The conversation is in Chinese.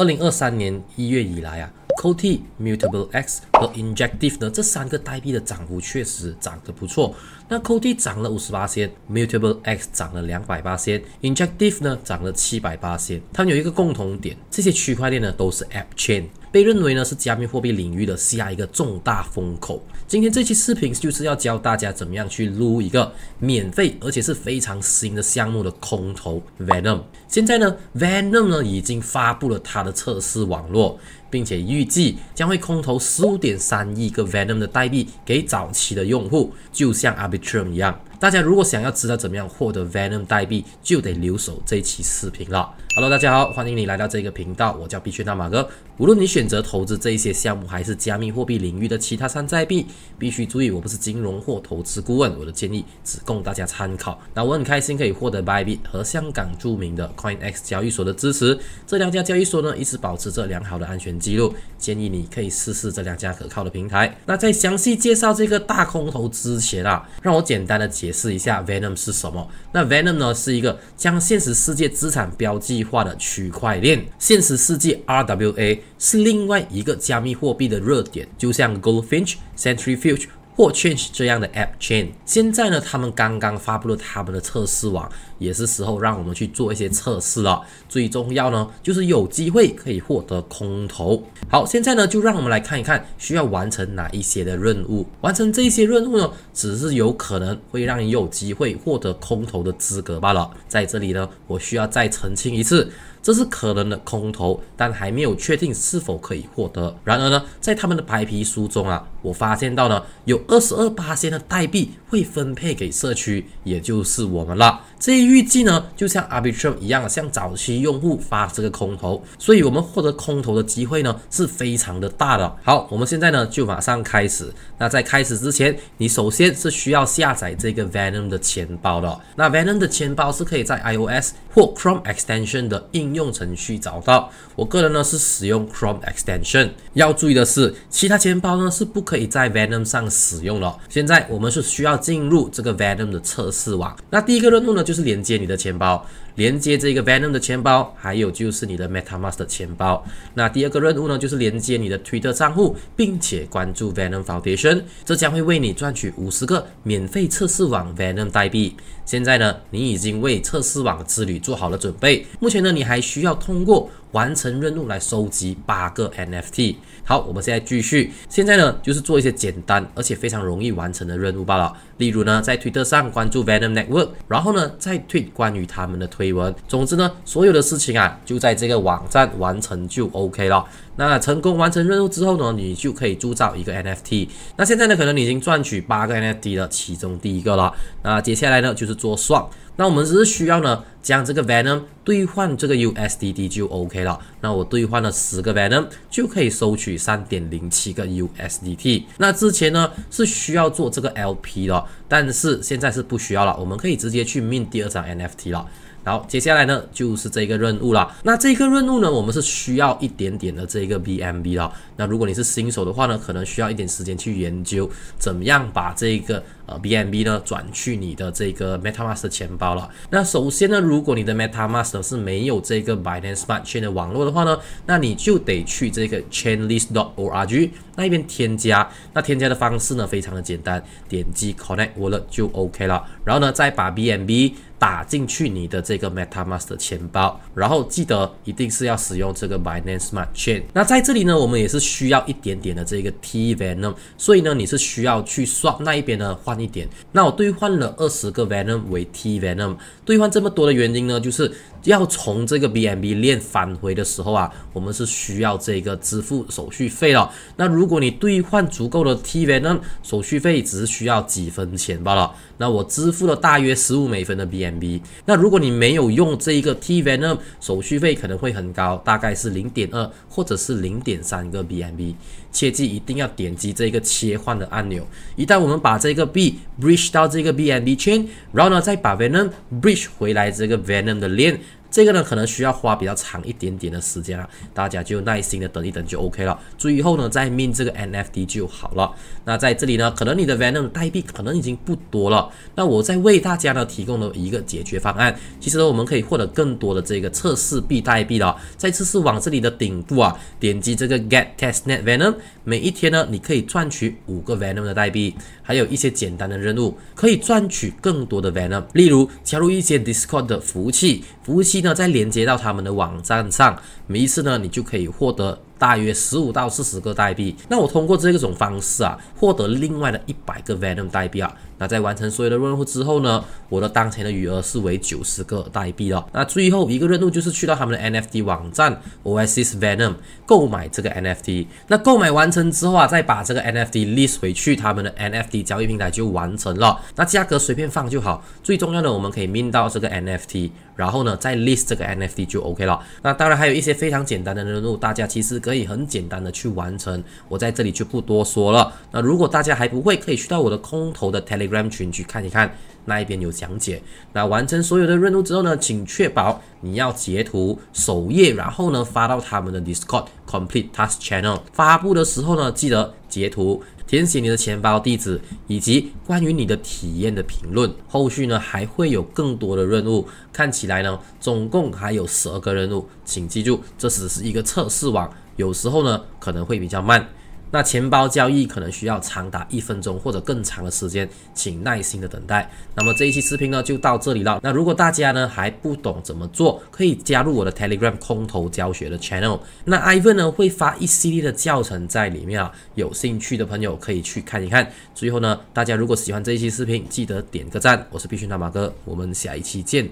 二零二三年一月以来啊，COTI、Mutable X 和 Injective 呢这三个代币的涨幅确实涨得不错。那 COTI 涨了五十八仙，Mutable X 涨了两百八仙，Injective 呢涨了七百八仙。它们有一个共同点，这些区块链呢都是 App Chain。被认为呢是加密货币领域的下一个重大风口。今天这期视频就是要教大家怎么样去撸一个免费而且是非常新的项目的空投 Venom。现在呢，Venom 呢已经发布了它的测试网络。并且预计将会空投十五点三亿个 Venom 的代币给早期的用户，就像 Arbitrum 一样。大家如果想要知道怎么样获得 Venom 代币，就得留守这期视频了。Hello，大家好，欢迎你来到这个频道，我叫币圈大马哥。无论你选择投资这一些项目，还是加密货币领域的其他山寨币，必须注意，我不是金融或投资顾问，我的建议只供大家参考。那我很开心可以获得 b 币和香港著名的 CoinEx 交易所的支持，这两家交易所呢一直保持着良好的安全。记录建议你可以试试这两家可靠的平台。那在详细介绍这个大空头之前啊，让我简单的解释一下 Venom 是什么。那 Venom 呢是一个将现实世界资产标记化的区块链，现实世界 RWA 是另外一个加密货币的热点，就像 Goldfinch、c e n t r i f u g e 或 c h a n g e 这样的 App Chain。现在呢，他们刚刚发布了他们的测试网。也是时候让我们去做一些测试了。最重要呢，就是有机会可以获得空投。好，现在呢，就让我们来看一看需要完成哪一些的任务。完成这些任务呢，只是有可能会让你有机会获得空投的资格罢了。在这里呢，我需要再澄清一次，这是可能的空投，但还没有确定是否可以获得。然而呢，在他们的白皮书中啊，我发现到呢，有二十二八仙的代币。会分配给社区，也就是我们了。这一预计呢，就像 Arbitrum 一样，向早期用户发这个空投，所以我们获得空投的机会呢，是非常的大的。好，我们现在呢就马上开始。那在开始之前，你首先是需要下载这个 Venom 的钱包的。那 Venom 的钱包是可以在 iOS 或 Chrome Extension 的应用程序找到。我个人呢是使用 Chrome Extension。要注意的是，其他钱包呢是不可以在 Venom 上使用的。现在我们是需要。进入这个 Venom 的测试网。那第一个任务呢，就是连接你的钱包，连接这个 Venom 的钱包，还有就是你的 MetaMask 的钱包。那第二个任务呢，就是连接你的 Twitter 账户，并且关注 Venom Foundation。这将会为你赚取五十个免费测试网 Venom 代币。现在呢，你已经为测试网之旅做好了准备。目前呢，你还需要通过完成任务来收集八个 NFT。好，我们现在继续。现在呢，就是做一些简单而且非常容易完成的任务罢了。例如呢，在推特上关注 Venom Network，然后呢，再推关于他们的推文。总之呢，所有的事情啊，就在这个网站完成就 OK 了。那成功完成任务之后呢，你就可以铸造一个 NFT。那现在呢，可能你已经赚取八个 NFT 的其中第一个了。那接下来呢，就是做算。那我们只是需要呢，将这个 Venom 兑换这个 USDT 就 OK 了。那我兑换了十个 Venom，就可以收取三点零七个 USDT。那之前呢，是需要做这个 LP 的，但是现在是不需要了，我们可以直接去 mint 第二张 NFT 了。好，接下来呢就是这个任务了。那这个任务呢，我们是需要一点点的这个 b m b 了。那如果你是新手的话呢，可能需要一点时间去研究，怎么样把这个呃 b m b 呢转去你的这个 MetaMask 的钱包了。那首先呢，如果你的 MetaMask 是没有这个 Binance Smart Chain 的网络的话呢，那你就得去这个 chainlist.org 那一边添加。那添加的方式呢非常的简单，点击 Connect Wallet 就 OK 了。然后呢，再把 b m b 打进去你的这个 MetaMask 的钱包，然后记得一定是要使用这个 Binance Smart Chain。那在这里呢，我们也是需要一点点的这个 T Venom，所以呢，你是需要去刷那一边呢换一点。那我兑换了二十个 Venom 为 T Venom，兑换这么多的原因呢，就是要从这个 BNB 链返回的时候啊，我们是需要这个支付手续费了。那如果你兑换足够的 T Venom，手续费只需要几分钱罢了。那我支付了大约十五美分的 BMB。那如果你没有用这一个 T Venom，手续费可能会很高，大概是零点二或者是零点三个 BMB。切记一定要点击这个切换的按钮。一旦我们把这个 B Bridge 到这个 BMB chain，然后呢再把 Venom Bridge 回来这个 Venom 的链。这个呢，可能需要花比较长一点点的时间了，大家就耐心的等一等就 OK 了。最后呢，再命这个 NFT 就好了。那在这里呢，可能你的 Venom 代币可能已经不多了。那我在为大家呢提供了一个解决方案，其实呢，我们可以获得更多的这个测试币代币了。再次是往这里的顶部啊，点击这个 Get Testnet Venom，每一天呢，你可以赚取五个 Venom 的代币，还有一些简单的任务可以赚取更多的 Venom，例如加入一些 Discord 的服务器，服务器。呢，再连接到他们的网站上，每一次呢，你就可以获得。大约十五到四十个代币，那我通过这种方式啊，获得另外的一百个 Venom 代币啊。那在完成所有的任务之后呢，我的当前的余额是为九十个代币了。那最后一个任务就是去到他们的 NFT 网站 Oasis Venom 购买这个 NFT。那购买完成之后啊，再把这个 NFT list 回去，他们的 NFT 交易平台就完成了。那价格随便放就好，最重要的我们可以 m i n 到这个 NFT，然后呢再 list 这个 NFT 就 OK 了。那当然还有一些非常简单的任务，大家其实。可以很简单的去完成，我在这里就不多说了。那如果大家还不会，可以去到我的空投的 Telegram 群去看一看，那一边有讲解。那完成所有的任务之后呢，请确保你要截图首页，然后呢发到他们的 Discord Complete Task Channel。发布的时候呢，记得截图、填写你的钱包地址以及关于你的体验的评论。后续呢还会有更多的任务，看起来呢总共还有十二个任务，请记住，这只是一个测试网。有时候呢可能会比较慢，那钱包交易可能需要长达一分钟或者更长的时间，请耐心的等待。那么这一期视频呢就到这里了。那如果大家呢还不懂怎么做，可以加入我的 Telegram 空头教学的 channel。那 Ivan 呢会发一系列的教程在里面啊，有兴趣的朋友可以去看一看。最后呢，大家如果喜欢这一期视频，记得点个赞。我是必须大马哥，我们下一期见。